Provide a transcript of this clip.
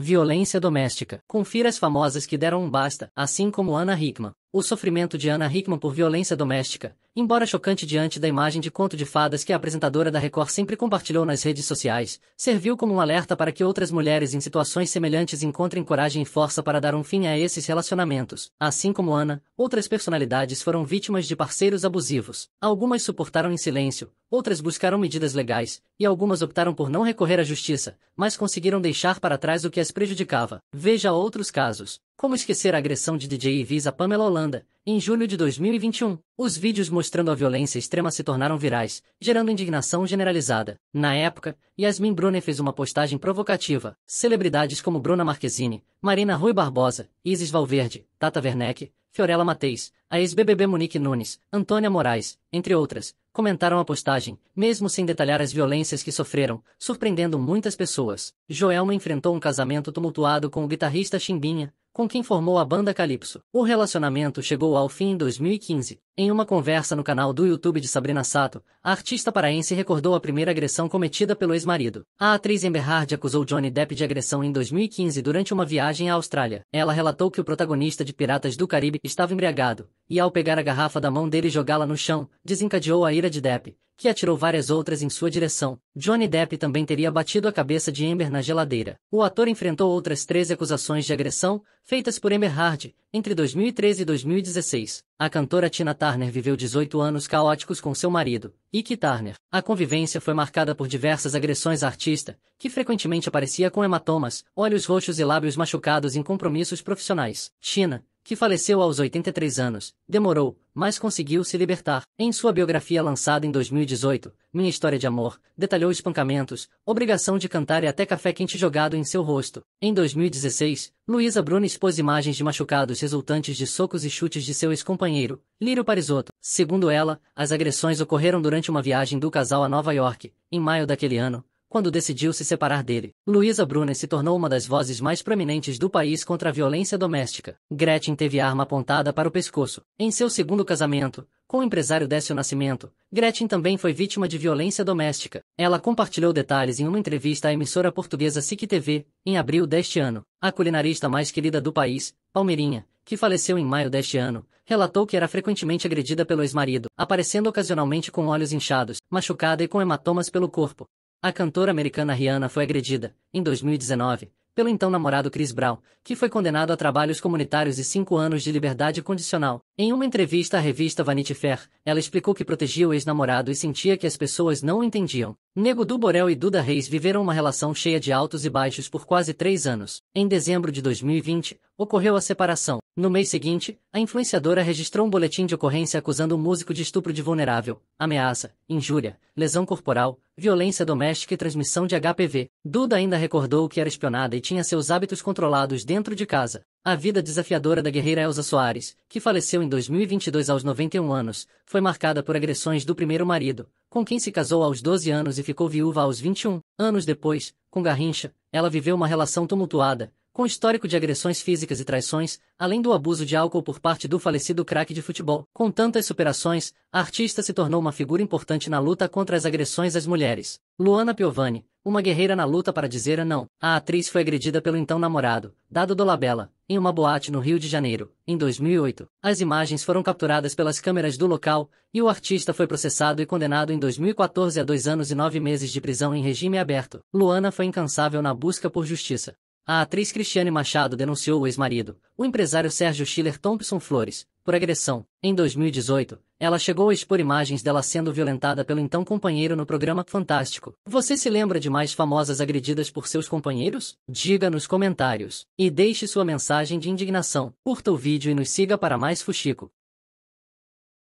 Violência doméstica. Confira as famosas que deram um basta, assim como Ana Hickman. O sofrimento de Ana Hickman por violência doméstica, embora chocante diante da imagem de conto de fadas que a apresentadora da Record sempre compartilhou nas redes sociais, serviu como um alerta para que outras mulheres em situações semelhantes encontrem coragem e força para dar um fim a esses relacionamentos. Assim como Ana, outras personalidades foram vítimas de parceiros abusivos. Algumas suportaram em silêncio, outras buscaram medidas legais, e algumas optaram por não recorrer à justiça, mas conseguiram deixar para trás o que as prejudicava. Veja outros casos. Como esquecer a agressão de DJ Ivis Pamela Holanda? Em julho de 2021, os vídeos mostrando a violência extrema se tornaram virais, gerando indignação generalizada. Na época, Yasmin Brunner fez uma postagem provocativa. Celebridades como Bruna Marquezine, Marina Rui Barbosa, Isis Valverde, Tata Werneck, Fiorella Mateis, a ex-BBB Monique Nunes, Antônia Moraes, entre outras, comentaram a postagem, mesmo sem detalhar as violências que sofreram, surpreendendo muitas pessoas. Joelma enfrentou um casamento tumultuado com o guitarrista Chimbinha, com quem formou a banda Calypso. O relacionamento chegou ao fim em 2015. Em uma conversa no canal do YouTube de Sabrina Sato, a artista paraense recordou a primeira agressão cometida pelo ex-marido. A atriz Amber Hard acusou Johnny Depp de agressão em 2015 durante uma viagem à Austrália. Ela relatou que o protagonista de Piratas do Caribe estava embriagado, e ao pegar a garrafa da mão dele e jogá-la no chão, desencadeou a ira de Depp, que atirou várias outras em sua direção. Johnny Depp também teria batido a cabeça de Amber na geladeira. O ator enfrentou outras 13 acusações de agressão, feitas por Amber Hard, entre 2013 e 2016. A cantora Tina Turner viveu 18 anos caóticos com seu marido, Ike Turner. A convivência foi marcada por diversas agressões à artista, que frequentemente aparecia com hematomas, olhos roxos e lábios machucados em compromissos profissionais. Tina, que faleceu aos 83 anos, demorou, mas conseguiu se libertar. Em sua biografia lançada em 2018, Minha História de Amor, detalhou espancamentos, obrigação de cantar e até café quente jogado em seu rosto. Em 2016, Luísa Bruno expôs imagens de machucados resultantes de socos e chutes de seu ex-companheiro, Lírio Parisotto. Segundo ela, as agressões ocorreram durante uma viagem do casal a Nova York, em maio daquele ano, quando decidiu se separar dele. Luísa Brunner se tornou uma das vozes mais prominentes do país contra a violência doméstica. Gretchen teve a arma apontada para o pescoço. Em seu segundo casamento, com o empresário Décio Nascimento, Gretchen também foi vítima de violência doméstica. Ela compartilhou detalhes em uma entrevista à emissora portuguesa SIC TV, em abril deste ano. A culinarista mais querida do país, Palmeirinha, que faleceu em maio deste ano, relatou que era frequentemente agredida pelo ex-marido, aparecendo ocasionalmente com olhos inchados, machucada e com hematomas pelo corpo. A cantora americana Rihanna foi agredida, em 2019, pelo então namorado Chris Brown, que foi condenado a trabalhos comunitários e cinco anos de liberdade condicional. Em uma entrevista à revista Vanity Fair, ela explicou que protegia o ex-namorado e sentia que as pessoas não o entendiam. Nego Du Borel e Duda Reis viveram uma relação cheia de altos e baixos por quase três anos. Em dezembro de 2020, ocorreu a separação. No mês seguinte, a influenciadora registrou um boletim de ocorrência acusando o músico de estupro de vulnerável, ameaça, injúria, lesão corporal, violência doméstica e transmissão de HPV. Duda ainda recordou que era espionada e tinha seus hábitos controlados dentro de casa. A vida desafiadora da guerreira Elsa Soares, que faleceu em 2022 aos 91 anos, foi marcada por agressões do primeiro marido, com quem se casou aos 12 anos e ficou viúva aos 21 anos depois, com Garrincha, ela viveu uma relação tumultuada, com histórico de agressões físicas e traições, além do abuso de álcool por parte do falecido craque de futebol. Com tantas superações, a artista se tornou uma figura importante na luta contra as agressões às mulheres. Luana Piovani, uma guerreira na luta para dizer a não. A atriz foi agredida pelo então namorado, Dado Dolabella, em uma boate no Rio de Janeiro, em 2008. As imagens foram capturadas pelas câmeras do local e o artista foi processado e condenado em 2014 a dois anos e nove meses de prisão em regime aberto. Luana foi incansável na busca por justiça. A atriz Cristiane Machado denunciou o ex-marido, o empresário Sérgio Schiller Thompson Flores, por agressão. Em 2018, ela chegou a expor imagens dela sendo violentada pelo então companheiro no programa Fantástico. Você se lembra de mais famosas agredidas por seus companheiros? Diga nos comentários e deixe sua mensagem de indignação. Curta o vídeo e nos siga para mais Fuxico.